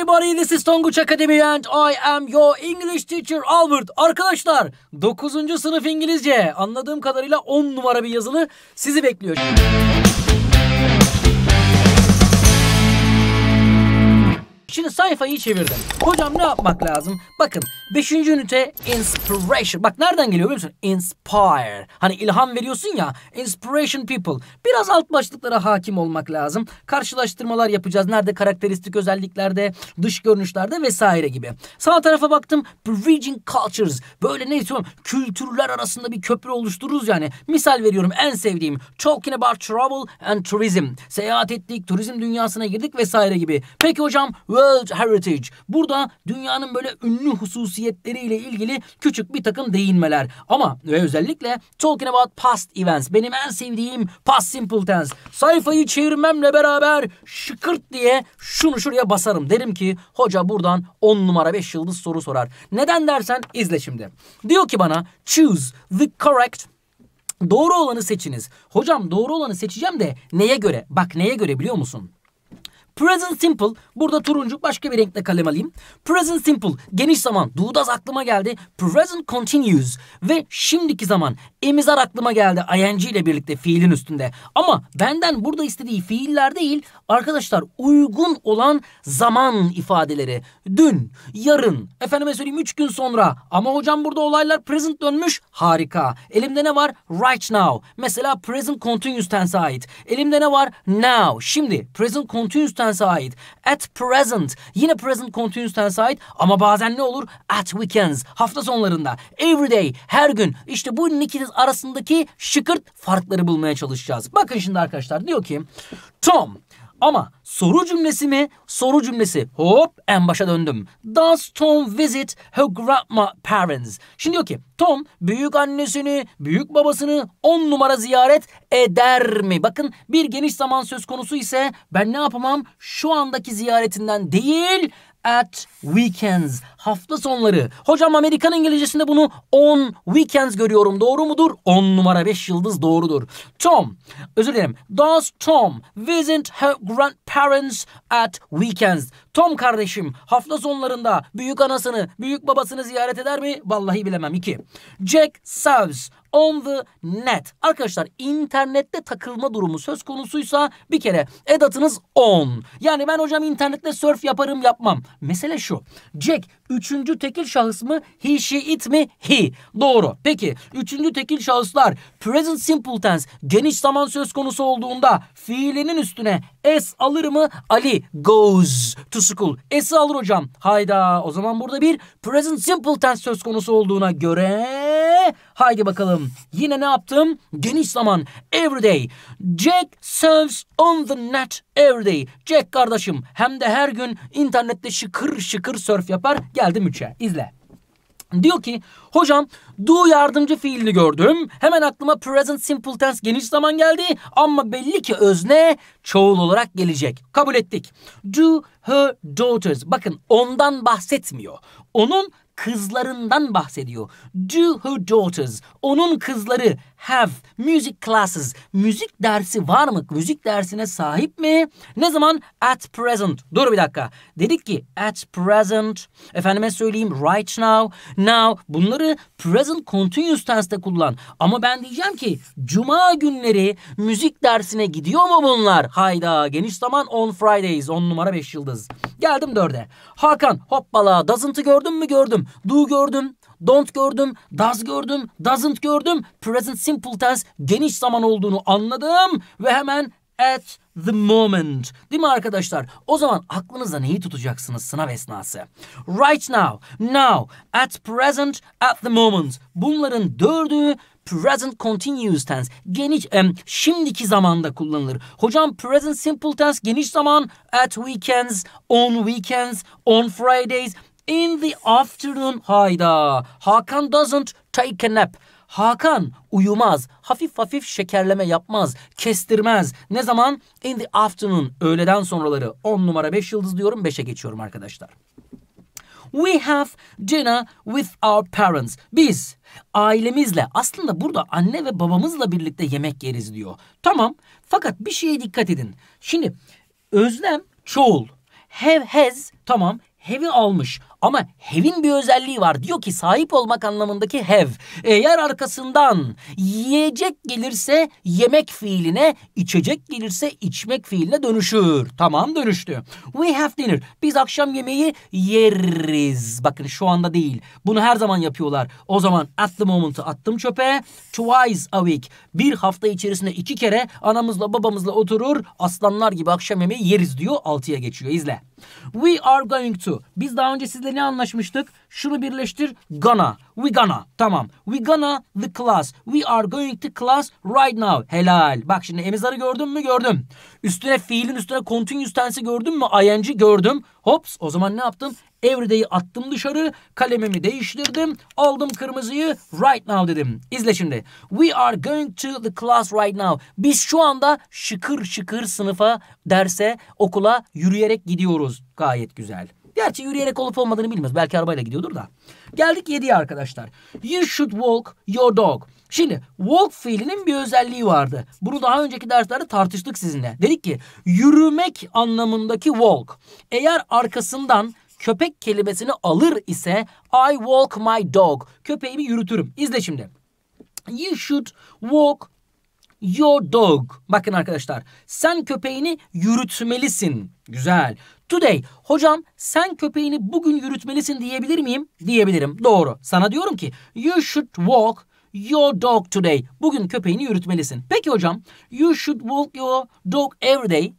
everybody. This is Tonguç Academy and I am your English teacher Albert. Arkadaşlar 9. sınıf İngilizce anladığım kadarıyla 10 numara bir yazılı sizi bekliyor. Şimdi sayfayı çevirdim. Hocam ne yapmak lazım? Bakın 5. ünite inspiration. Bak nereden geliyor biliyor musun? Inspire. Hani ilham veriyorsun ya. Inspiration people. Biraz alt başlıklara hakim olmak lazım. Karşılaştırmalar yapacağız. Nerede karakteristik özelliklerde, dış görünüşlerde vesaire gibi. Sağ tarafa baktım. Bridging cultures. Böyle ne istiyorum? Kültürler arasında bir köprü oluştururuz yani. Misal veriyorum en sevdiğim. Talking about travel and tourism. Seyahat ettik, turizm dünyasına girdik vesaire gibi. Peki hocam world World Heritage. Burada dünyanın böyle ünlü hususiyetleriyle ilgili küçük bir takım değinmeler. Ama ve özellikle Talking About Past Events. Benim en sevdiğim Past Simple Tense. Sayfayı çevirmemle beraber şıkırt diye şunu şuraya basarım. Derim ki hoca buradan 10 numara 5 yıldız soru sorar. Neden dersen izle şimdi. Diyor ki bana choose the correct Doğru olanı seçiniz. Hocam doğru olanı seçeceğim de neye göre? Bak neye göre biliyor musun? Present Simple. Burada turuncu başka bir renkle kalem alayım. Present Simple. Geniş zaman. Dudas aklıma geldi. Present continues Ve şimdiki zaman. Emizar aklıma geldi. ING ile birlikte fiilin üstünde. Ama benden burada istediği fiiller değil. Arkadaşlar uygun olan zaman ifadeleri. Dün, yarın, efendime söyleyeyim üç gün sonra. Ama hocam burada olaylar present dönmüş. Harika. Elimde ne var? Right now. Mesela present continuous tense'e ait. Elimde ne var? Now. Şimdi present continuous tense tense'e ait. At present yine present continuous tense'e ait ama bazen ne olur? At weekends hafta sonlarında. Every day her gün. İşte bu ikiniz arasındaki şıkırt farkları bulmaya çalışacağız. Bakın şimdi arkadaşlar diyor ki Tom ama soru cümlesi mi? Soru cümlesi. Hop en başa döndüm. Does Tom visit her grandma parents? Şimdi diyor ki Tom büyük annesini, büyük babasını on numara ziyaret eder mi? Bakın bir geniş zaman söz konusu ise ben ne yapamam? Şu andaki ziyaretinden değil at weekends. Hafta sonları. Hocam Amerikan İngilizcesinde bunu on weekends görüyorum. Doğru mudur? On numara beş yıldız doğrudur. Tom, özür dilerim. Does Tom visit her grandparents at weekends? Tom kardeşim hafta sonlarında büyük anasını, büyük babasını ziyaret eder mi? Vallahi bilemem. 2. Jack serves on the net. Arkadaşlar internette takılma durumu söz konusuysa bir kere edatınız on. Yani ben hocam internette surf yaparım yapmam. Mesele şu. Jack üçüncü tekil şahıs mı? He, she, it mi? He. Doğru. Peki üçüncü tekil şahıslar present simple tense geniş zaman söz konusu olduğunda fiilinin üstüne s alır mı? Ali goes to school. S'i alır hocam. Hayda o zaman burada bir present simple tense söz konusu olduğuna göre haydi bakalım yine ne yaptım? Geniş zaman everyday. Jack serves on the net everyday. Jack kardeşim hem de her gün internette şıkır şıkır surf yapar. Geldim 3'e izle. Diyor ki hocam do yardımcı fiilini gördüm. Hemen aklıma present simple tense geniş zaman geldi ama belli ki özne çoğul olarak gelecek. Kabul ettik. Do her daughters. Bakın ondan bahsetmiyor. Onun kızlarından bahsediyor. Do her daughters. Onun kızları have music classes? Müzik dersi var mı? Müzik dersine sahip mi? Ne zaman? At present. Dur bir dakika. Dedik ki at present. Efendime söyleyeyim right now. Now. Bunları present continuous tense'te kullan. Ama ben diyeceğim ki cuma günleri müzik dersine gidiyor mu bunlar? Hayda. Geniş zaman on Fridays. On numara beş yıldız. Geldim dörde. Hakan hoppala. Doesn't'ı gördün mü? Gördüm. Do gördüm don't gördüm, does gördüm, doesn't gördüm. Present simple tense geniş zaman olduğunu anladım ve hemen at the moment. Değil mi arkadaşlar? O zaman aklınızda neyi tutacaksınız sınav esnası? Right now, now, at present, at the moment. Bunların dördü present continuous tense geniş em, şimdiki zamanda kullanılır. Hocam present simple tense geniş zaman at weekends, on weekends, on Fridays in the afternoon. Hayda. Hakan doesn't take a nap. Hakan uyumaz, hafif hafif şekerleme yapmaz, kestirmez. Ne zaman? In the afternoon, öğleden sonraları. 10 numara 5 yıldız diyorum, 5'e geçiyorum arkadaşlar. We have dinner with our parents. Biz ailemizle aslında burada anne ve babamızla birlikte yemek yeriz diyor. Tamam fakat bir şeye dikkat edin. Şimdi özlem çoğul. Have has tamam have'i almış. Ama have'in bir özelliği var. Diyor ki sahip olmak anlamındaki have. Eğer arkasından yiyecek gelirse yemek fiiline, içecek gelirse içmek fiiline dönüşür. Tamam dönüştü. We have dinner. Biz akşam yemeği yeriz. Bakın şu anda değil. Bunu her zaman yapıyorlar. O zaman at the moment'ı attım çöpe. Twice a week. Bir hafta içerisinde iki kere anamızla babamızla oturur. Aslanlar gibi akşam yemeği yeriz diyor. Altıya geçiyor. İzle. We are going to. Biz daha önce sizle de ne anlaşmıştık? Şunu birleştir. Gonna. We gonna. Tamam. We gonna the class. We are going to class right now. Helal. Bak şimdi emizarı gördün mü? Gördüm. Üstüne fiilin üstüne continuous tense'i gördün mü? ING gördüm. Hops. O zaman ne yaptım? Everyday'i attım dışarı. Kalemimi değiştirdim. Aldım kırmızıyı. Right now dedim. İzle şimdi. We are going to the class right now. Biz şu anda şıkır şıkır sınıfa, derse, okula yürüyerek gidiyoruz. Gayet güzel. Gerçi yürüyerek olup olmadığını bilmiyoruz. Belki arabayla gidiyordur da. Geldik 7'ye arkadaşlar. You should walk your dog. Şimdi walk fiilinin bir özelliği vardı. Bunu daha önceki derslerde tartıştık sizinle. Dedik ki yürümek anlamındaki walk. Eğer arkasından köpek kelimesini alır ise I walk my dog. Köpeğimi yürütürüm. İzle şimdi. You should walk your dog. Bakın arkadaşlar sen köpeğini yürütmelisin. Güzel today. Hocam sen köpeğini bugün yürütmelisin diyebilir miyim? Diyebilirim. Doğru. Sana diyorum ki you should walk your dog today. Bugün köpeğini yürütmelisin. Peki hocam you should walk your dog every day.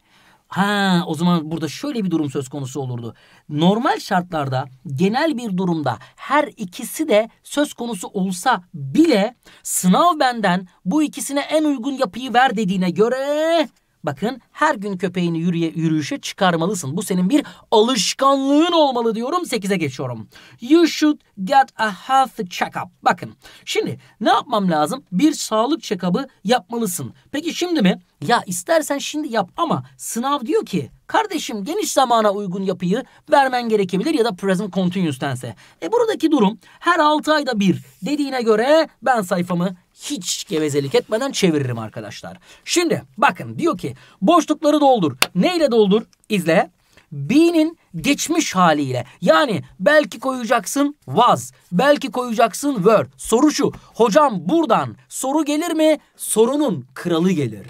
Ha o zaman burada şöyle bir durum söz konusu olurdu. Normal şartlarda genel bir durumda her ikisi de söz konusu olsa bile sınav benden bu ikisine en uygun yapıyı ver dediğine göre Bakın her gün köpeğini yürüye, yürüyüşe çıkarmalısın. Bu senin bir alışkanlığın olmalı diyorum. 8'e geçiyorum. You should get a health check-up. Bakın şimdi ne yapmam lazım? Bir sağlık check-up'ı yapmalısın. Peki şimdi mi? Ya istersen şimdi yap ama sınav diyor ki kardeşim geniş zamana uygun yapıyı vermen gerekebilir ya da present continuous'tense. E buradaki durum her 6 ayda bir dediğine göre ben sayfamı hiç gevezelik etmeden çeviririm arkadaşlar. Şimdi bakın diyor ki boşlukları doldur. Neyle doldur? İzle. B'nin geçmiş haliyle. Yani belki koyacaksın was, belki koyacaksın were. Soru şu. Hocam buradan soru gelir mi? Sorunun kralı gelir.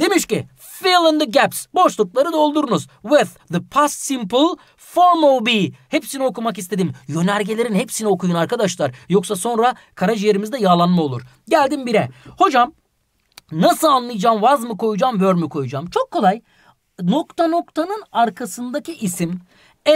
Demiş ki fill in the gaps. Boşlukları doldurunuz with the past simple Formal B. Hepsini okumak istedim. Yönergelerin hepsini okuyun arkadaşlar. Yoksa sonra karaciğerimizde yağlanma olur. Geldim bire. Hocam nasıl anlayacağım? Vaz mı koyacağım? Were mi koyacağım? Çok kolay. Nokta noktanın arkasındaki isim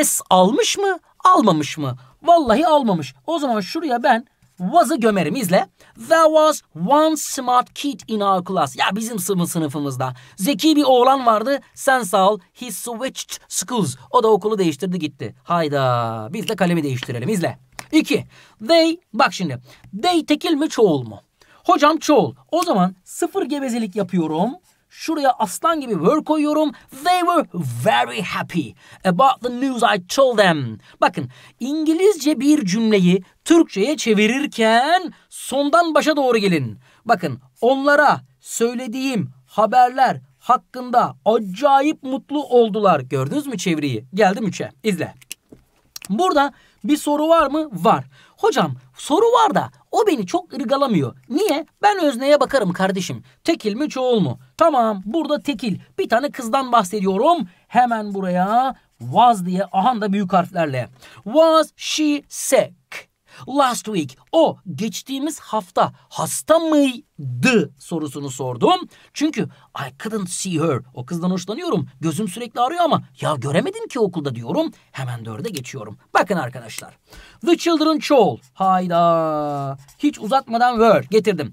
S almış mı? Almamış mı? Vallahi almamış. O zaman şuraya ben was'ı gömerim. İzle. There was one smart kid in our class. Ya bizim sınıfımızda. Zeki bir oğlan vardı. Sen sağ ol. He switched schools. O da okulu değiştirdi gitti. Hayda. Biz de kalemi değiştirelim. İzle. 2. They. Bak şimdi. They tekil mi çoğul mu? Hocam çoğul. O zaman sıfır gevezelik yapıyorum. Şuraya aslan gibi were koyuyorum. They were very happy about the news I told them. Bakın İngilizce bir cümleyi Türkçe'ye çevirirken sondan başa doğru gelin. Bakın onlara söylediğim haberler hakkında acayip mutlu oldular. Gördünüz mü çeviriyi? Geldim üçe. İzle. Burada bir soru var mı? Var. Hocam soru var da o beni çok ırgalamıyor. Niye? Ben özneye bakarım kardeşim. Tekil mi çoğul mu? Tamam burada tekil. Bir tane kızdan bahsediyorum. Hemen buraya was diye ahanda büyük harflerle. Was she sick? Last week o geçtiğimiz hafta hasta mıydı sorusunu sordum. Çünkü I couldn't see her. O kızdan hoşlanıyorum. Gözüm sürekli arıyor ama ya göremedim ki okulda diyorum. Hemen dörde geçiyorum. Bakın arkadaşlar. The children çoğul. Hayda. Hiç uzatmadan were getirdim.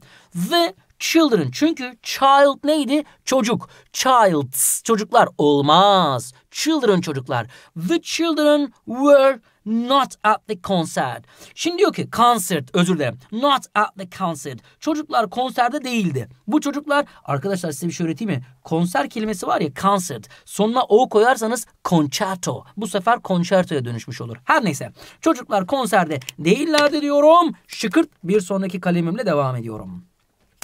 The children. Çünkü child neydi? Çocuk. Childs. Çocuklar olmaz. Children çocuklar. The children were Not at the concert. Şimdi diyor ki concert özür dilerim. Not at the concert. Çocuklar konserde değildi. Bu çocuklar arkadaşlar size bir şey öğreteyim mi? Konser kelimesi var ya concert. Sonuna o koyarsanız concerto. Bu sefer concerto'ya dönüşmüş olur. Her neyse. Çocuklar konserde değillerdi diyorum. Şıkırt bir sonraki kalemimle devam ediyorum.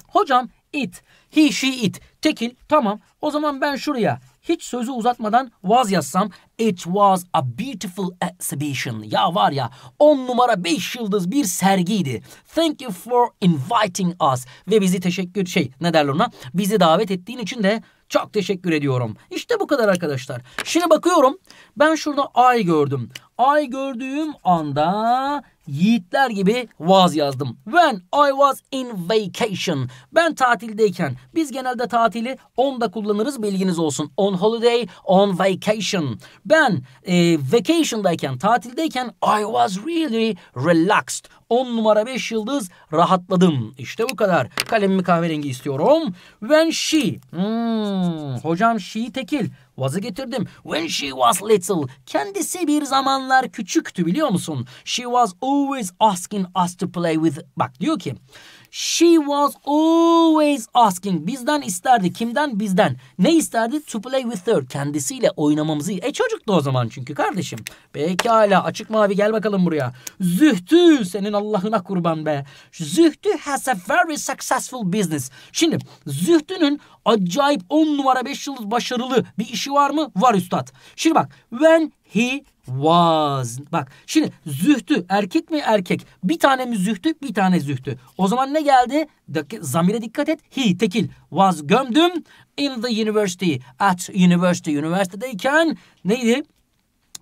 Hocam it, he, she, it. Tekil tamam. O zaman ben şuraya hiç sözü uzatmadan vaz yazsam it was a beautiful exhibition. Ya var ya on numara beş yıldız bir sergiydi. Thank you for inviting us. Ve bizi teşekkür şey ne derler ona bizi davet ettiğin için de çok teşekkür ediyorum. İşte bu kadar arkadaşlar. Şimdi bakıyorum ben şurada I gördüm. I gördüğüm anda yiğitler gibi vaz yazdım. When I was in vacation. Ben tatildeyken. Biz genelde tatili onda kullanırız bilginiz olsun. On holiday, on vacation. Ben e, vacation'dayken, tatildeyken I was really relaxed. On numara beş yıldız rahatladım. İşte bu kadar. Kalemimi kahverengi istiyorum. When she. Hmm, hocam she tekil. Vaz'ı getirdim. When she was little. Kendisi bir zamanlar küçüktü biliyor musun? She was always asking us to play with. Bak diyor ki She was always asking. Bizden isterdi. Kimden? Bizden. Ne isterdi? To play with her. Kendisiyle oynamamızı. E çocuktu o zaman çünkü kardeşim. Pekala. Açık mavi gel bakalım buraya. Zühtü. Senin Allah'ına kurban be. Zühtü has a very successful business. Şimdi Zühtü'nün acayip 10 numara beş yıldız başarılı bir işi var mı? Var üstad. Şimdi bak. When He was. Bak şimdi zühtü erkek mi erkek? Bir tane mi zühtü bir tane zühtü. O zaman ne geldi? Dik zamire dikkat et. He tekil was gömdüm in the university. At university üniversitedeyken neydi?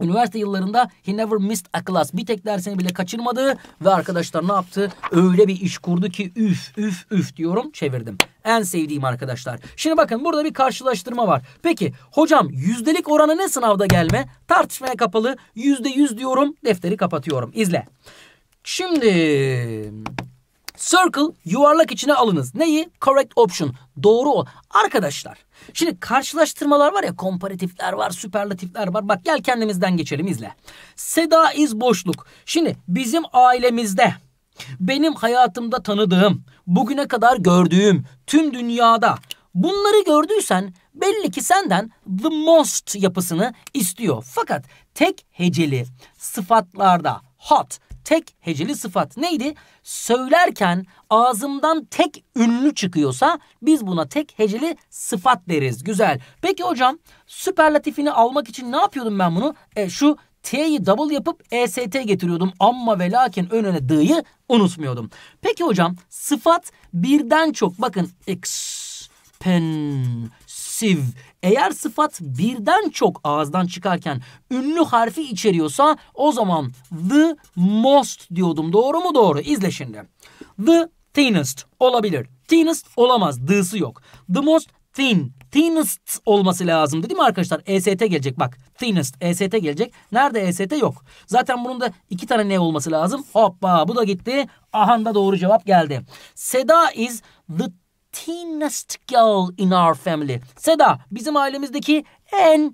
Üniversite yıllarında he never missed a class. Bir tek dersini bile kaçırmadı ve arkadaşlar ne yaptı? Öyle bir iş kurdu ki üf üf üf diyorum çevirdim. En sevdiğim arkadaşlar. Şimdi bakın burada bir karşılaştırma var. Peki hocam yüzdelik oranı ne sınavda gelme? Tartışmaya kapalı yüzde yüz diyorum defteri kapatıyorum. İzle. Şimdi Circle yuvarlak içine alınız. Neyi? Correct option. Doğru o. Arkadaşlar şimdi karşılaştırmalar var ya komparatifler var süperlatifler var. Bak gel kendimizden geçelim izle. Seda iz boşluk. Şimdi bizim ailemizde benim hayatımda tanıdığım bugüne kadar gördüğüm tüm dünyada bunları gördüysen belli ki senden the most yapısını istiyor. Fakat tek heceli sıfatlarda hot tek heceli sıfat neydi? Söylerken ağzımdan tek ünlü çıkıyorsa biz buna tek heceli sıfat deriz. Güzel. Peki hocam süperlatifini almak için ne yapıyordum ben bunu? E, şu T'yi double yapıp EST getiriyordum ama ve lakin önüne D'yi unutmuyordum. Peki hocam sıfat birden çok bakın x expen Refleksif. Eğer sıfat birden çok ağızdan çıkarken ünlü harfi içeriyorsa o zaman the most diyordum. Doğru mu? Doğru. İzle şimdi. The thinnest olabilir. Thinnest olamaz. D'sı yok. The most thin. Thinnest olması lazım değil mi arkadaşlar? EST gelecek bak. Thinnest. EST gelecek. Nerede EST yok. Zaten bunun da iki tane ne olması lazım. Hoppa bu da gitti. Ahanda doğru cevap geldi. Seda is the teenest girl in our family. Seda bizim ailemizdeki en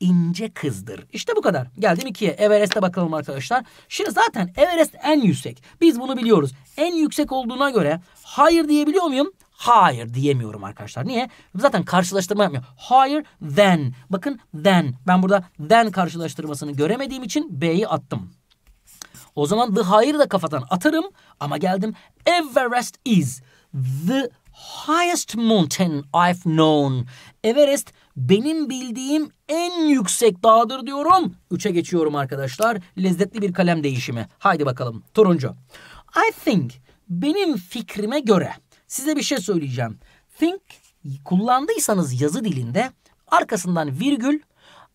ince kızdır. İşte bu kadar. Geldim ikiye. Everest'e bakalım arkadaşlar. Şimdi zaten Everest en yüksek. Biz bunu biliyoruz. En yüksek olduğuna göre hayır diyebiliyor muyum? Hayır diyemiyorum arkadaşlar. Niye? Zaten karşılaştırma yapmıyor. Higher than. Bakın than. Ben burada than karşılaştırmasını göremediğim için B'yi attım. O zaman the higher da kafadan atarım. Ama geldim Everest is. The highest mountain I've known. Everest benim bildiğim en yüksek dağdır diyorum. Üçe geçiyorum arkadaşlar. Lezzetli bir kalem değişimi. Haydi bakalım. Turuncu. I think benim fikrime göre size bir şey söyleyeceğim. Think kullandıysanız yazı dilinde arkasından virgül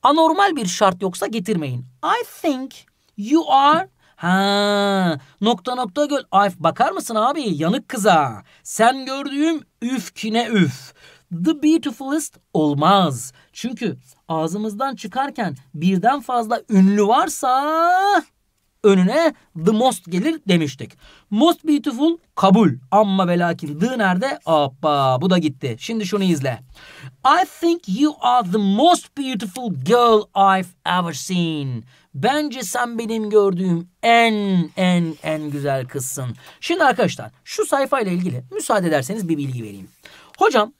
anormal bir şart yoksa getirmeyin. I think you are Ha, nokta nokta göl. Ay bakar mısın abi yanık kıza. Sen gördüğüm üfkine üf. The beautifulest olmaz. Çünkü ağzımızdan çıkarken birden fazla ünlü varsa önüne the most gelir demiştik. Most beautiful kabul ama ve lakin the nerede? abba bu da gitti. Şimdi şunu izle. I think you are the most beautiful girl I've ever seen. Bence sen benim gördüğüm en en en güzel kızsın. Şimdi arkadaşlar şu sayfayla ilgili müsaade ederseniz bir bilgi vereyim. Hocam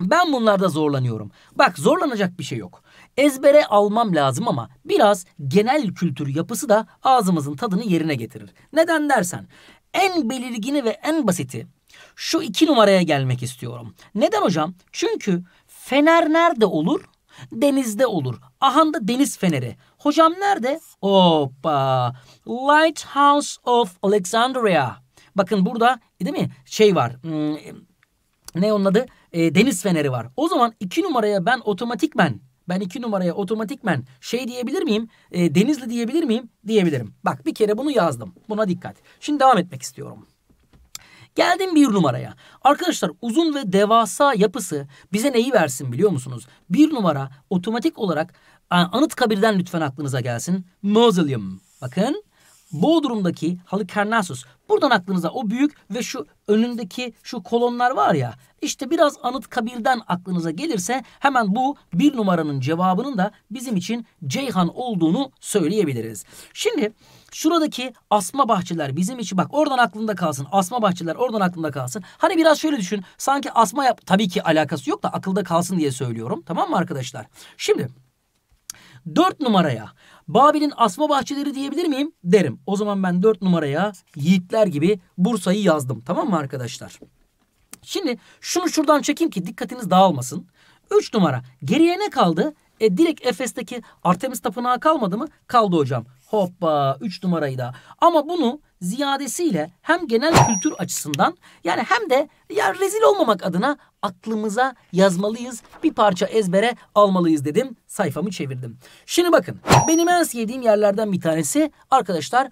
ben bunlarda zorlanıyorum. Bak zorlanacak bir şey yok. Ezbere almam lazım ama biraz genel kültür yapısı da ağzımızın tadını yerine getirir. Neden dersen en belirgini ve en basiti şu iki numaraya gelmek istiyorum. Neden hocam? Çünkü fener nerede olur? Denizde olur. Ahanda deniz feneri. Hocam nerede? Hoppa. Lighthouse of Alexandria. Bakın burada değil mi şey var. Hmm, ne onun adı? E, deniz feneri var. O zaman iki numaraya ben otomatikmen ben iki numaraya otomatikmen şey diyebilir miyim? E, denizli diyebilir miyim? Diyebilirim. Bak bir kere bunu yazdım. Buna dikkat. Şimdi devam etmek istiyorum. Geldim bir numaraya. Arkadaşlar uzun ve devasa yapısı bize neyi versin biliyor musunuz? Bir numara otomatik olarak Anıtkabir'den lütfen aklınıza gelsin. Mausoleum. Bakın Bodrum'daki Halikarnassus. Buradan aklınıza o büyük ve şu önündeki şu kolonlar var ya. İşte biraz anıt kabirden aklınıza gelirse hemen bu bir numaranın cevabının da bizim için Ceyhan olduğunu söyleyebiliriz. Şimdi şuradaki asma bahçeler bizim için bak oradan aklında kalsın. Asma bahçeler oradan aklında kalsın. Hani biraz şöyle düşün. Sanki asma yap tabii ki alakası yok da akılda kalsın diye söylüyorum. Tamam mı arkadaşlar? Şimdi Dört numaraya Babil'in asma bahçeleri diyebilir miyim? Derim. O zaman ben dört numaraya yiğitler gibi Bursa'yı yazdım. Tamam mı arkadaşlar? Şimdi şunu şuradan çekeyim ki dikkatiniz dağılmasın. Üç numara. Geriye ne kaldı? E, direkt Efes'teki Artemis Tapınağı kalmadı mı? Kaldı hocam. Hoppa 3 numarayı da. Ama bunu ziyadesiyle hem genel kültür açısından yani hem de ya rezil olmamak adına aklımıza yazmalıyız. Bir parça ezbere almalıyız dedim. Sayfamı çevirdim. Şimdi bakın benim en sevdiğim yerlerden bir tanesi arkadaşlar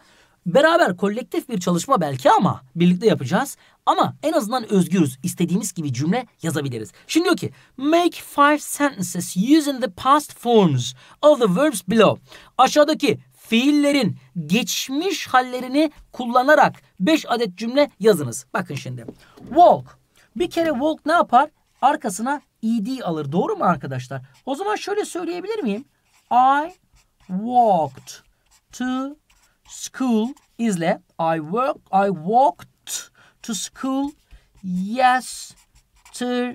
beraber kolektif bir çalışma belki ama birlikte yapacağız. Ama en azından özgürüz. istediğimiz gibi cümle yazabiliriz. Şimdi diyor ki make five sentences using the past forms of the verbs below. Aşağıdaki fiillerin geçmiş hallerini kullanarak 5 adet cümle yazınız. Bakın şimdi. Walk. Bir kere walk ne yapar? Arkasına ed alır. Doğru mu arkadaşlar? O zaman şöyle söyleyebilir miyim? I walked to school. İzle. I work I walked to school yesterday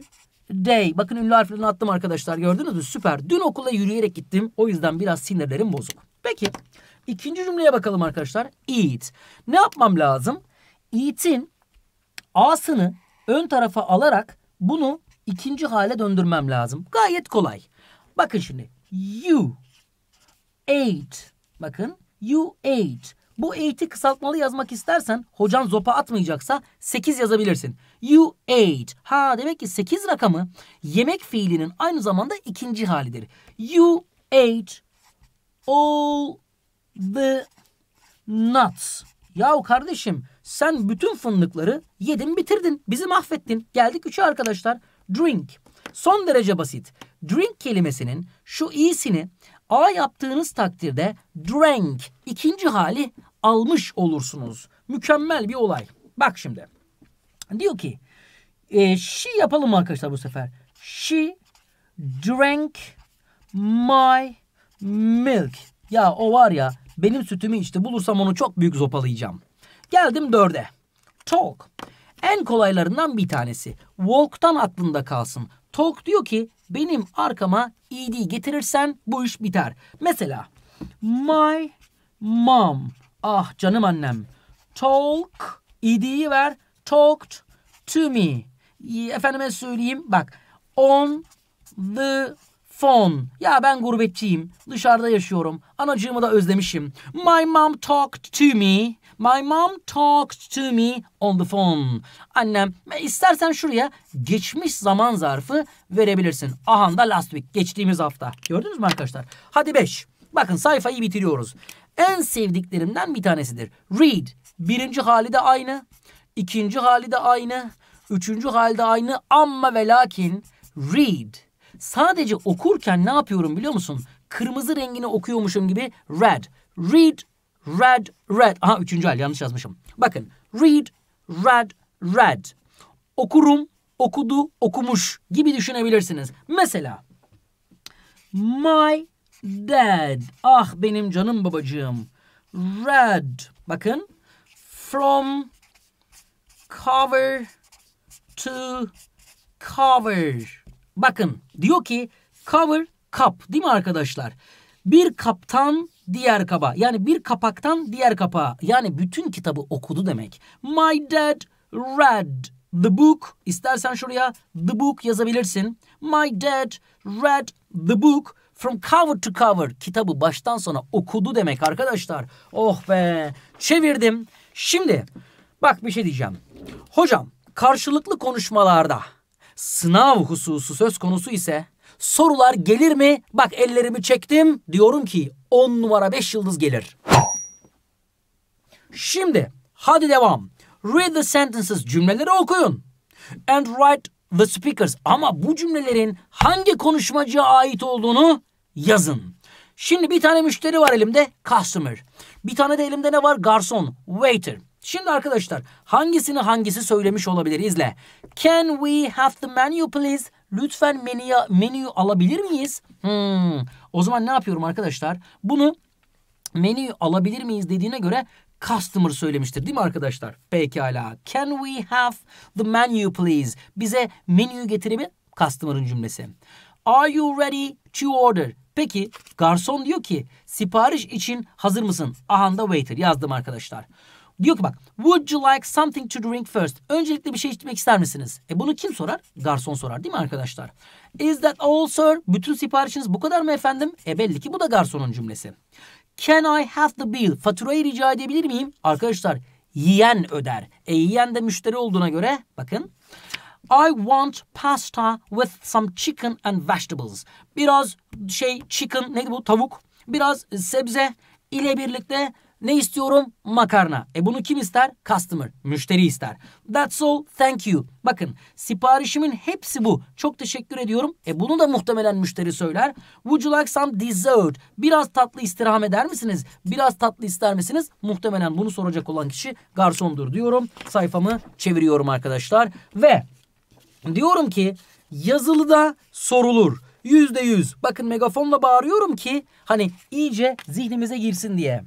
Bakın ünlü harflerini attım arkadaşlar gördünüz mü? Süper. Dün okula yürüyerek gittim. O yüzden biraz sinirlerim bozuk. Peki. İkinci cümleye bakalım arkadaşlar. Eat. Ne yapmam lazım? Eat'in A'sını ön tarafa alarak bunu ikinci hale döndürmem lazım. Gayet kolay. Bakın şimdi. You ate. Bakın. You ate. Bu ate'i kısaltmalı yazmak istersen hocan zopa atmayacaksa 8 yazabilirsin. You ate. Ha demek ki 8 rakamı yemek fiilinin aynı zamanda ikinci halidir. You ate all the nuts. Yahu kardeşim sen bütün fındıkları yedin bitirdin. Bizi mahvettin. Geldik üçe arkadaşlar. Drink. Son derece basit. Drink kelimesinin şu i'sini a yaptığınız takdirde drank ikinci hali almış olursunuz. Mükemmel bir olay. Bak şimdi. Diyor ki e, she yapalım arkadaşlar bu sefer? She drank my milk. Ya o var ya benim sütümü içti. Bulursam onu çok büyük zopalayacağım. Geldim dörde. Talk. En kolaylarından bir tanesi. Walk'tan aklında kalsın. Talk diyor ki benim arkama ed getirirsen bu iş biter. Mesela my mom. Ah canım annem. Talk. Ed'i ver. Talked to me. Efendime söyleyeyim bak. On the phone. Ya ben gurbetçiyim. Dışarıda yaşıyorum. Anacığımı da özlemişim. My mom talked to me. My mom talked to me on the phone. Annem e, istersen şuraya geçmiş zaman zarfı verebilirsin. Aha da last week. Geçtiğimiz hafta. Gördünüz mü arkadaşlar? Hadi beş. Bakın sayfayı bitiriyoruz. En sevdiklerimden bir tanesidir. Read. Birinci hali de aynı. ikinci hali de aynı. Üçüncü hali de aynı. ama ve lakin read Sadece okurken ne yapıyorum biliyor musun? Kırmızı rengini okuyormuşum gibi red. Read, red, red. Aha üçüncü hal yanlış yazmışım. Bakın read, red, red. Okurum, okudu, okumuş gibi düşünebilirsiniz. Mesela my dad. Ah benim canım babacığım. Red. Bakın from cover to cover. Bakın diyor ki cover cup değil mi arkadaşlar? Bir kaptan diğer kaba yani bir kapaktan diğer kapağa yani bütün kitabı okudu demek. My dad read the book. İstersen şuraya the book yazabilirsin. My dad read the book from cover to cover kitabı baştan sona okudu demek arkadaşlar. Oh be çevirdim. Şimdi bak bir şey diyeceğim. Hocam karşılıklı konuşmalarda sınav hususu söz konusu ise sorular gelir mi? Bak ellerimi çektim diyorum ki 10 numara 5 yıldız gelir. Şimdi hadi devam. Read the sentences cümleleri okuyun. And write the speakers ama bu cümlelerin hangi konuşmacıya ait olduğunu yazın. Şimdi bir tane müşteri var elimde customer. Bir tane de elimde ne var? Garson, waiter. Şimdi arkadaşlar hangisini hangisi söylemiş olabilir izle. Can we have the menu please? Lütfen menüyü, menüyü alabilir miyiz? Hmm. O zaman ne yapıyorum arkadaşlar? Bunu menüyü alabilir miyiz dediğine göre customer söylemiştir değil mi arkadaşlar? Pekala. Can we have the menu please? Bize menüyü getirebilir customer'ın cümlesi. Are you ready to order? Peki garson diyor ki sipariş için hazır mısın? da waiter yazdım arkadaşlar. Diyor ki bak would you like something to drink first? Öncelikle bir şey içmek ister misiniz? E bunu kim sorar? Garson sorar değil mi arkadaşlar? Is that all sir? Bütün siparişiniz bu kadar mı efendim? E belli ki bu da garsonun cümlesi. Can I have the bill? Faturayı rica edebilir miyim? Arkadaşlar yiyen öder. E yiyen de müşteri olduğuna göre bakın. I want pasta with some chicken and vegetables. Biraz şey chicken neydi bu tavuk? Biraz sebze ile birlikte ne istiyorum? Makarna. E bunu kim ister? Customer. Müşteri ister. That's all. Thank you. Bakın siparişimin hepsi bu. Çok teşekkür ediyorum. E bunu da muhtemelen müşteri söyler. Would you like some dessert? Biraz tatlı istirham eder misiniz? Biraz tatlı ister misiniz? Muhtemelen bunu soracak olan kişi garsondur diyorum. Sayfamı çeviriyorum arkadaşlar. Ve diyorum ki yazılıda sorulur. Yüzde yüz. Bakın megafonla bağırıyorum ki hani iyice zihnimize girsin diye.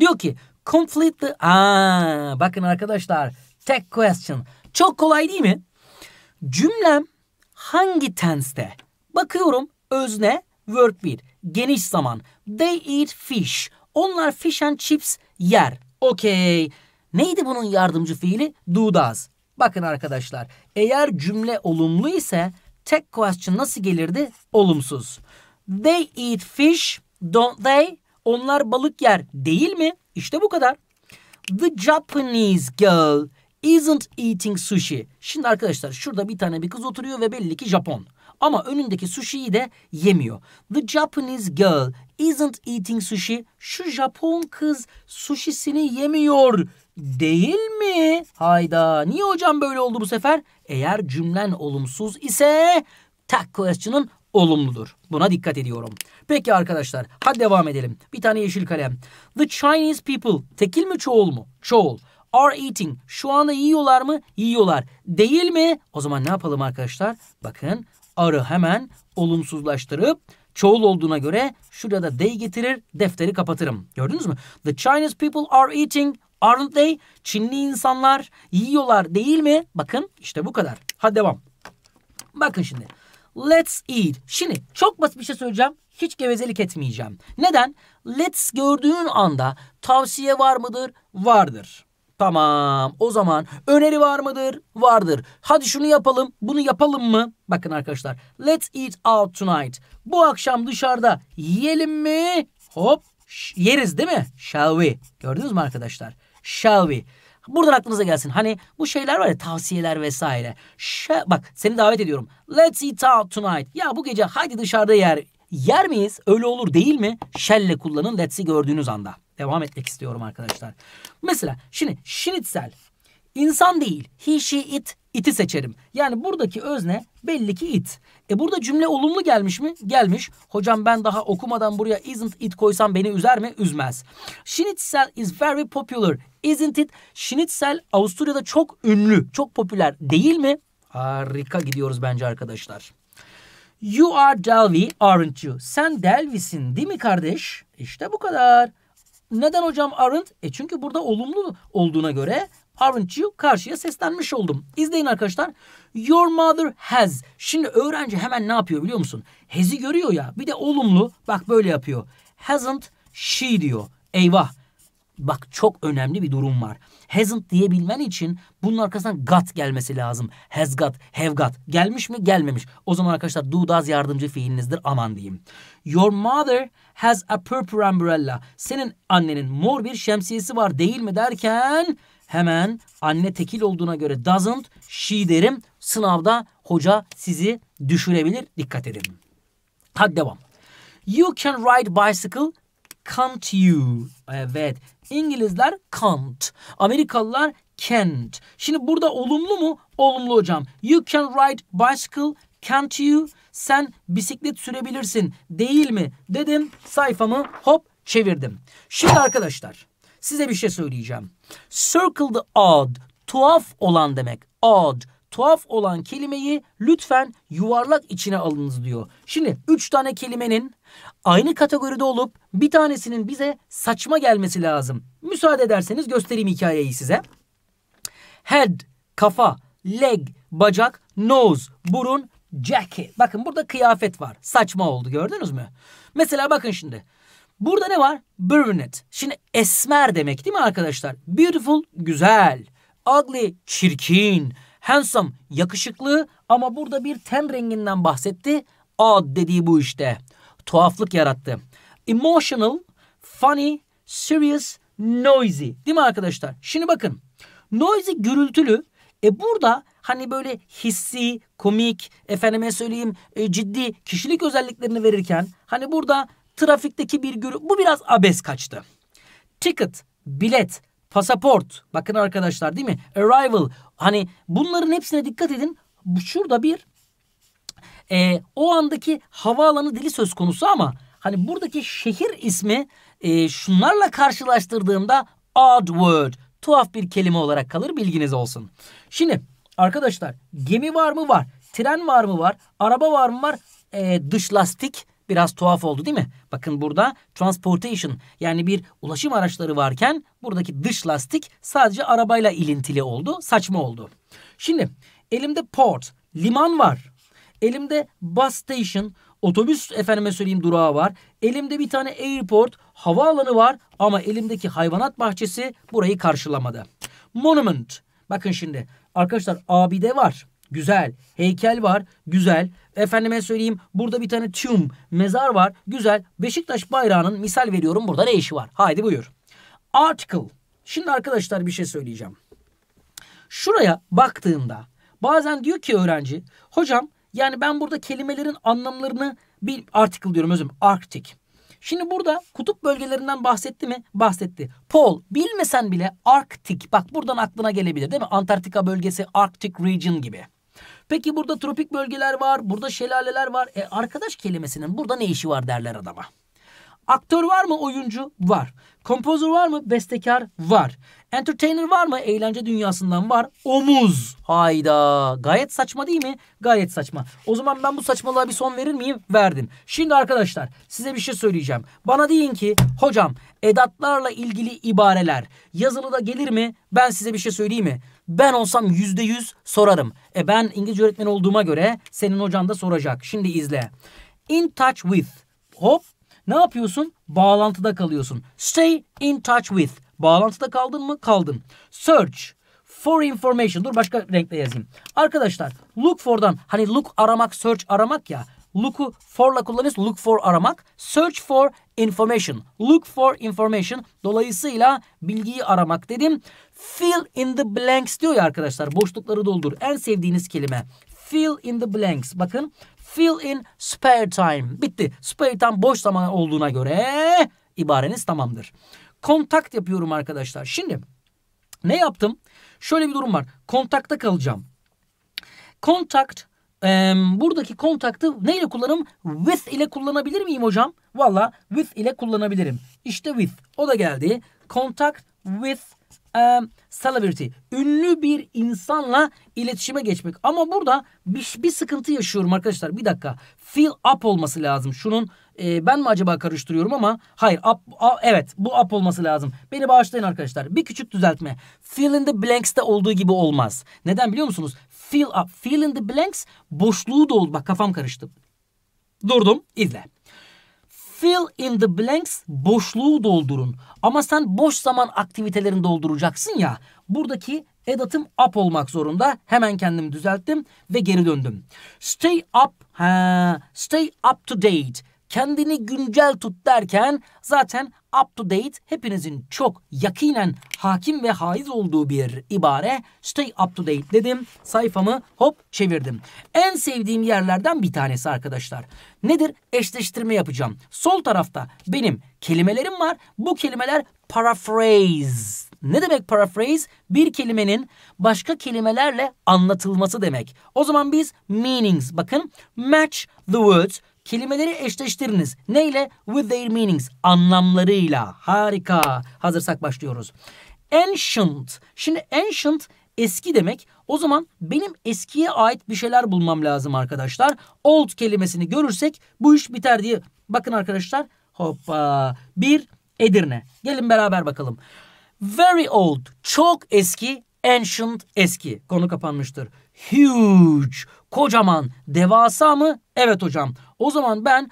Diyor ki completely... Aa, bakın arkadaşlar tek question. Çok kolay değil mi? Cümlem hangi tense'te? Bakıyorum özne verb 1. Geniş zaman. They eat fish. Onlar fish and chips yer. Okey. Neydi bunun yardımcı fiili? Do does. Bakın arkadaşlar eğer cümle olumlu ise tek question nasıl gelirdi? Olumsuz. They eat fish, don't they? Onlar balık yer değil mi? İşte bu kadar. The Japanese girl isn't eating sushi. Şimdi arkadaşlar şurada bir tane bir kız oturuyor ve belli ki Japon. Ama önündeki sushi'yi de yemiyor. The Japanese girl isn't eating sushi. Şu Japon kız sushisini yemiyor. Değil mi? Hayda. Niye hocam böyle oldu bu sefer? Eğer cümlen olumsuz ise tag question'ın olumludur. Buna dikkat ediyorum. Peki arkadaşlar hadi devam edelim. Bir tane yeşil kalem. The Chinese people tekil mi çoğul mu? Çoğul. Are eating. Şu anda yiyorlar mı? Yiyorlar. Değil mi? O zaman ne yapalım arkadaşlar? Bakın arı hemen olumsuzlaştırıp çoğul olduğuna göre şurada da they getirir defteri kapatırım. Gördünüz mü? The Chinese people are eating aren't they? Çinli insanlar yiyorlar değil mi? Bakın işte bu kadar. Hadi devam. Bakın şimdi. Let's eat. Şimdi çok basit bir şey söyleyeceğim. Hiç gevezelik etmeyeceğim. Neden? Let's gördüğün anda tavsiye var mıdır? Vardır. Tamam. O zaman öneri var mıdır? Vardır. Hadi şunu yapalım. Bunu yapalım mı? Bakın arkadaşlar. Let's eat out tonight. Bu akşam dışarıda yiyelim mi? Hop. Yeriz değil mi? Shall we? Gördünüz mü arkadaşlar? Shall we? Buradan aklınıza gelsin. Hani bu şeyler var ya tavsiyeler vesaire. Şa bak seni davet ediyorum. Let's eat out tonight. Ya bu gece haydi dışarıda yer. Yer miyiz? Öyle olur değil mi? Shell'le kullanın let's'i gördüğünüz anda. Devam etmek istiyorum arkadaşlar. Mesela şimdi şinitsel. İnsan değil. He, she, it. It'i seçerim. Yani buradaki özne belli ki it. E burada cümle olumlu gelmiş mi? Gelmiş. Hocam ben daha okumadan buraya isn't it koysam beni üzer mi? Üzmez. Schnitzel is very popular. Isn't it? Schnitzel Avusturya'da çok ünlü, çok popüler değil mi? Harika gidiyoruz bence arkadaşlar. You are Delvi, aren't you? Sen Delvi'sin değil mi kardeş? İşte bu kadar. Neden hocam aren't? E çünkü burada olumlu olduğuna göre aren't you karşıya seslenmiş oldum. İzleyin arkadaşlar. Your mother has. Şimdi öğrenci hemen ne yapıyor biliyor musun? Has'i görüyor ya. Bir de olumlu. Bak böyle yapıyor. Hasn't she diyor. Eyvah bak çok önemli bir durum var. Hasn't diyebilmen için bunun arkasından got gelmesi lazım. Has got, have got. Gelmiş mi? Gelmemiş. O zaman arkadaşlar do does yardımcı fiilinizdir. Aman diyeyim. Your mother has a purple umbrella. Senin annenin mor bir şemsiyesi var değil mi derken hemen anne tekil olduğuna göre doesn't she derim. Sınavda hoca sizi düşürebilir. Dikkat edin. Hadi devam. You can ride bicycle Can't you? Evet. İngilizler can't. Amerikalılar can't. Şimdi burada olumlu mu? Olumlu hocam. You can ride bicycle. Can't you? Sen bisiklet sürebilirsin. Değil mi? Dedim. Sayfamı hop çevirdim. Şimdi arkadaşlar size bir şey söyleyeceğim. Circle the odd. Tuhaf olan demek. Odd tuhaf olan kelimeyi lütfen yuvarlak içine alınız diyor. Şimdi üç tane kelimenin Aynı kategoride olup bir tanesinin bize saçma gelmesi lazım. Müsaade ederseniz göstereyim hikayeyi size. Head, kafa, leg, bacak, nose, burun, jacket. Bakın burada kıyafet var. Saçma oldu gördünüz mü? Mesela bakın şimdi. Burada ne var? Brunette. Şimdi esmer demek değil mi arkadaşlar? Beautiful, güzel. Ugly, çirkin. Handsome, yakışıklı ama burada bir ten renginden bahsetti. Odd dediği bu işte tuhaflık yarattı. Emotional, funny, serious, noisy. Değil mi arkadaşlar? Şimdi bakın. Noisy gürültülü. E burada hani böyle hissi, komik, efendime söyleyeyim e, ciddi kişilik özelliklerini verirken hani burada trafikteki bir gürültü bu biraz abes kaçtı. Ticket, bilet, pasaport bakın arkadaşlar değil mi? Arrival hani bunların hepsine dikkat edin. Şurada bir e, o andaki havaalanı dili söz konusu ama hani buradaki şehir ismi e, şunlarla karşılaştırdığımda odd word tuhaf bir kelime olarak kalır bilginiz olsun. Şimdi arkadaşlar gemi var mı var? Tren var mı var? Araba var mı var? E, dış lastik biraz tuhaf oldu değil mi? Bakın burada transportation yani bir ulaşım araçları varken buradaki dış lastik sadece arabayla ilintili oldu. Saçma oldu. Şimdi elimde port, liman var. Elimde bus station, otobüs efendime söyleyeyim durağı var. Elimde bir tane airport, havaalanı var ama elimdeki hayvanat bahçesi burayı karşılamadı. Monument. Bakın şimdi arkadaşlar abide var. Güzel. Heykel var. Güzel. Efendime söyleyeyim burada bir tane tomb mezar var. Güzel. Beşiktaş bayrağının misal veriyorum burada ne işi var? Haydi buyur. Article. Şimdi arkadaşlar bir şey söyleyeceğim. Şuraya baktığında bazen diyor ki öğrenci hocam yani ben burada kelimelerin anlamlarını bir article diyorum özüm. Arctic. Şimdi burada kutup bölgelerinden bahsetti mi? Bahsetti. Pol bilmesen bile Arctic. Bak buradan aklına gelebilir değil mi? Antarktika bölgesi Arctic region gibi. Peki burada tropik bölgeler var, burada şelaleler var. E arkadaş kelimesinin burada ne işi var derler adama. Aktör var mı oyuncu? Var. Kompozör var mı? Bestekar var. Entertainer var mı? Eğlence dünyasından var. Omuz. Hayda. Gayet saçma değil mi? Gayet saçma. O zaman ben bu saçmalığa bir son verir miyim? Verdim. Şimdi arkadaşlar size bir şey söyleyeceğim. Bana deyin ki hocam edatlarla ilgili ibareler yazılı da gelir mi? Ben size bir şey söyleyeyim mi? Ben olsam yüzde yüz sorarım. E ben İngilizce öğretmeni olduğuma göre senin hocan da soracak. Şimdi izle. In touch with. Hop ne yapıyorsun? Bağlantıda kalıyorsun. Stay in touch with. Bağlantıda kaldın mı? Kaldın. Search for information. Dur başka renkle yazayım. Arkadaşlar look for'dan hani look aramak, search aramak ya. Look'u for'la kullanıyoruz. Look for aramak. Search for information. Look for information. Dolayısıyla bilgiyi aramak dedim. Fill in the blanks diyor ya arkadaşlar. Boşlukları doldur. En sevdiğiniz kelime. Fill in the blanks. Bakın Fill in spare time. Bitti. Spare time boş zaman olduğuna göre ibareniz tamamdır. Kontakt yapıyorum arkadaşlar. Şimdi ne yaptım? Şöyle bir durum var. Kontakta kalacağım. Kontakt e, buradaki kontaktı neyle kullanım? With ile kullanabilir miyim hocam? Valla with ile kullanabilirim. İşte with. O da geldi. Kontakt with e, celebrity. Ünlü bir insanla iletişime geçmek. Ama burada bir, bir sıkıntı yaşıyorum arkadaşlar. Bir dakika. Fill up olması lazım. Şunun e, ben mi acaba karıştırıyorum ama hayır. Up, a, evet bu up olması lazım. Beni bağışlayın arkadaşlar. Bir küçük düzeltme. Fill in the blanks blanks'te olduğu gibi olmaz. Neden biliyor musunuz? Fill up. Fill in the blanks boşluğu dolu. Bak kafam karıştı. Durdum. izle. Fill in the blanks boşluğu doldurun. Ama sen boş zaman aktivitelerini dolduracaksın ya. Buradaki edatım up olmak zorunda. Hemen kendimi düzelttim ve geri döndüm. Stay up, ha, stay up to date. Kendini güncel tut derken zaten up to date hepinizin çok yakinen hakim ve haiz olduğu bir ibare. Stay up to date dedim. Sayfamı hop çevirdim. En sevdiğim yerlerden bir tanesi arkadaşlar. Nedir? Eşleştirme yapacağım. Sol tarafta benim kelimelerim var. Bu kelimeler paraphrase ne demek paraphrase? Bir kelimenin başka kelimelerle anlatılması demek. O zaman biz meanings bakın match the words Kelimeleri eşleştiriniz. Neyle? With their meanings. Anlamlarıyla. Harika. Hazırsak başlıyoruz. Ancient. Şimdi ancient eski demek. O zaman benim eskiye ait bir şeyler bulmam lazım arkadaşlar. Old kelimesini görürsek bu iş biter diye. Bakın arkadaşlar. Hoppa. Bir Edirne. Gelin beraber bakalım. Very old. Çok eski. Ancient eski. Konu kapanmıştır. Huge. Kocaman. Devasa mı? Evet hocam. O zaman ben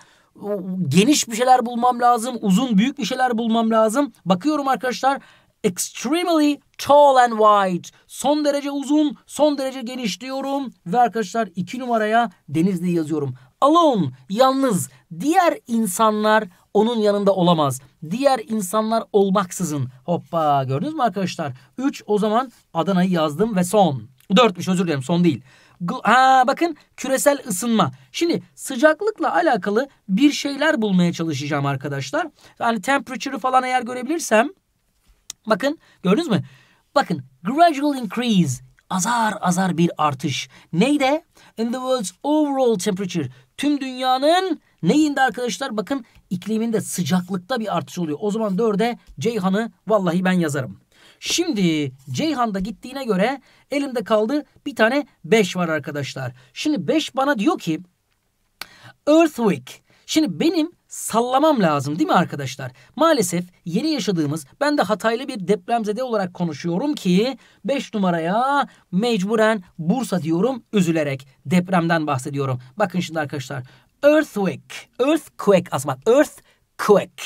geniş bir şeyler bulmam lazım. Uzun büyük bir şeyler bulmam lazım. Bakıyorum arkadaşlar extremely tall and wide. Son derece uzun, son derece geniş diyorum. Ve arkadaşlar iki numaraya Denizli yazıyorum. Alone, yalnız. Diğer insanlar onun yanında olamaz. Diğer insanlar olmaksızın. Hoppa gördünüz mü arkadaşlar? 3 o zaman Adana'yı yazdım ve son. 4'müş özür dilerim son değil. Ha bakın küresel ısınma. Şimdi sıcaklıkla alakalı bir şeyler bulmaya çalışacağım arkadaşlar. Yani temperature'ı falan eğer görebilirsem bakın gördünüz mü? Bakın gradual increase azar azar bir artış. Neyde? In the world's overall temperature. Tüm dünyanın neyinde arkadaşlar? Bakın ikliminde sıcaklıkta bir artış oluyor. O zaman 4'e Ceyhan'ı vallahi ben yazarım. Şimdi Ceyhan da gittiğine göre elimde kaldı bir tane 5 var arkadaşlar. Şimdi 5 bana diyor ki Earthquake. Şimdi benim sallamam lazım değil mi arkadaşlar? Maalesef yeni yaşadığımız ben de Hataylı bir depremzede olarak konuşuyorum ki 5 numaraya mecburen Bursa diyorum üzülerek depremden bahsediyorum. Bakın şimdi arkadaşlar earthquake, earthquake asma, earthquake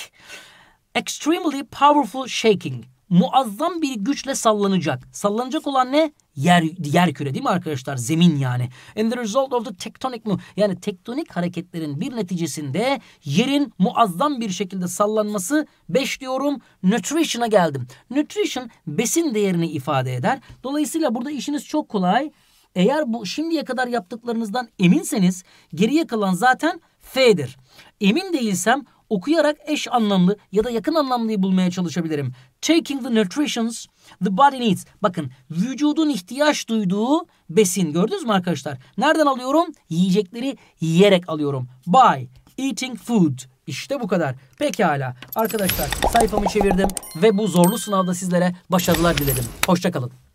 extremely powerful shaking muazzam bir güçle sallanacak. Sallanacak olan ne? Yer, yer küre değil mi arkadaşlar? Zemin yani. And the result of the tectonic mu Yani tektonik hareketlerin bir neticesinde yerin muazzam bir şekilde sallanması 5 diyorum nutrition'a geldim. Nutrition besin değerini ifade eder. Dolayısıyla burada işiniz çok kolay. Eğer bu şimdiye kadar yaptıklarınızdan eminseniz geriye kalan zaten F'dir. Emin değilsem okuyarak eş anlamlı ya da yakın anlamlıyı bulmaya çalışabilirim. Taking the nutritions the body needs. Bakın vücudun ihtiyaç duyduğu besin gördünüz mü arkadaşlar? Nereden alıyorum? Yiyecekleri yiyerek alıyorum. By eating food. İşte bu kadar. Pekala arkadaşlar sayfamı çevirdim ve bu zorlu sınavda sizlere başarılar diledim. Hoşçakalın.